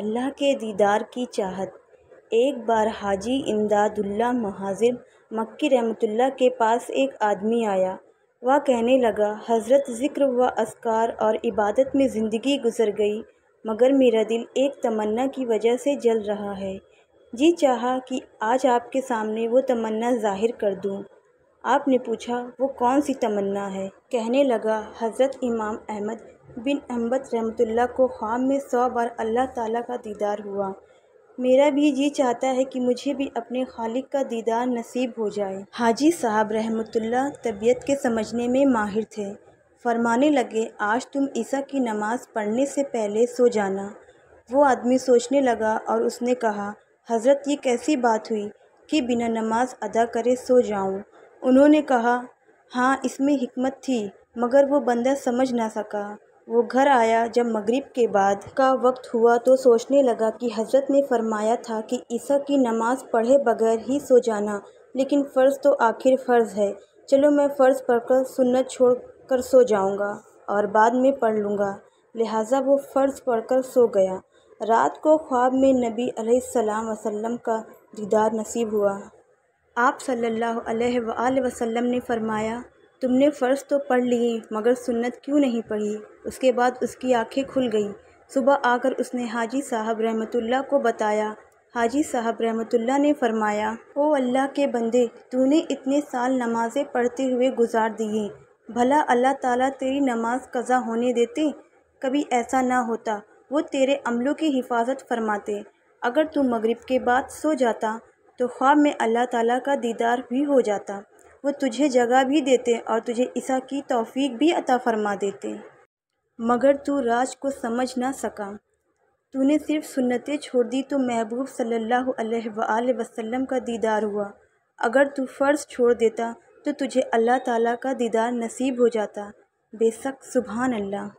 अल्लाह के दीदार की चाहत एक बार हाजी इमदादुल्ला महाजिब मक्की रहमतुल्ला के पास एक आदमी आया वह कहने लगा हज़रत ज़िक्र व असकार और इबादत में ज़िंदगी गुजर गई मगर मेरा दिल एक तमन्ना की वजह से जल रहा है जी चाहा कि आज आपके सामने वो तमन्ना ज़ाहिर कर दूँ आपने पूछा वो कौन सी तमन्ना है कहने लगा हज़रत इमाम अहमद बिन अहमद रहमतुल्ला को ख्वाब में सौ बार अल्लाह ताला का दीदार हुआ मेरा भी जी चाहता है कि मुझे भी अपने खालिक का दीदार नसीब हो जाए हाजी साहब रहमतुल्ला तबीयत के समझने में माहिर थे फरमाने लगे आज तुम ईसा की नमाज़ पढ़ने से पहले सो जाना वो आदमी सोचने लगा और उसने कहा हज़रत ये कैसी बात हुई कि बिना नमाज अदा करे सो जाऊँ उन्होंने कहा हाँ इसमें हिकमत थी मगर वो बंदा समझ ना सका वो घर आया जब मगरिब के बाद का वक्त हुआ तो सोचने लगा कि हजरत ने फरमाया था कि ईसा की नमाज पढ़े बगैर ही सो जाना लेकिन फ़र्ज़ तो आखिर फ़र्ज़ है चलो मैं फ़र्ज़ पढ़कर सुन्नत छोड़ कर सो जाऊँगा और बाद में पढ़ लूँगा लिहाजा वो फ़र्ज़ पढ़कर सो गया रात को ख्वाब में नबी सलाम वसल्लम का दीदार नसीब हुआ आप सल्लल्लाहु अलैहि वसल्लम ने फरमाया तुमने फ़र्ज़ तो पढ़ लिए मगर सुन्नत क्यों नहीं पढ़ी उसके बाद उसकी आंखें खुल गईं सुबह आकर उसने हाजी साहब रहमतुल्ला को बताया हाजी साहब रहमतुल्ला ने फरमाया ओ अल्लाह के बंदे तूने इतने साल नमाज़ें पढ़ते हुए गुजार दिए भला अल्लाह ताला तेरी नमाज कज़ा होने देते कभी ऐसा ना होता वो तेरे अमलों की हिफाजत फरमाते अगर तू मगरिब के बाद सो जाता तो ख्वाब में अल्लाह ताला का दीदार भी हो जाता वो तुझे जगह भी देते और तुझे ईसा की तौफीक भी अता फरमा देते मगर तू राज को समझ ना सका तूने सिर्फ सुन्नतें छोड़ दी तो महबूब सल्लल्लाहु अलैहि वसल्लम का दीदार हुआ अगर तू फ़र्ज़ छोड़ देता तो तुझे अल्लाह ताला का दीदार नसीब हो जाता बेशक सुबहान अल्लाह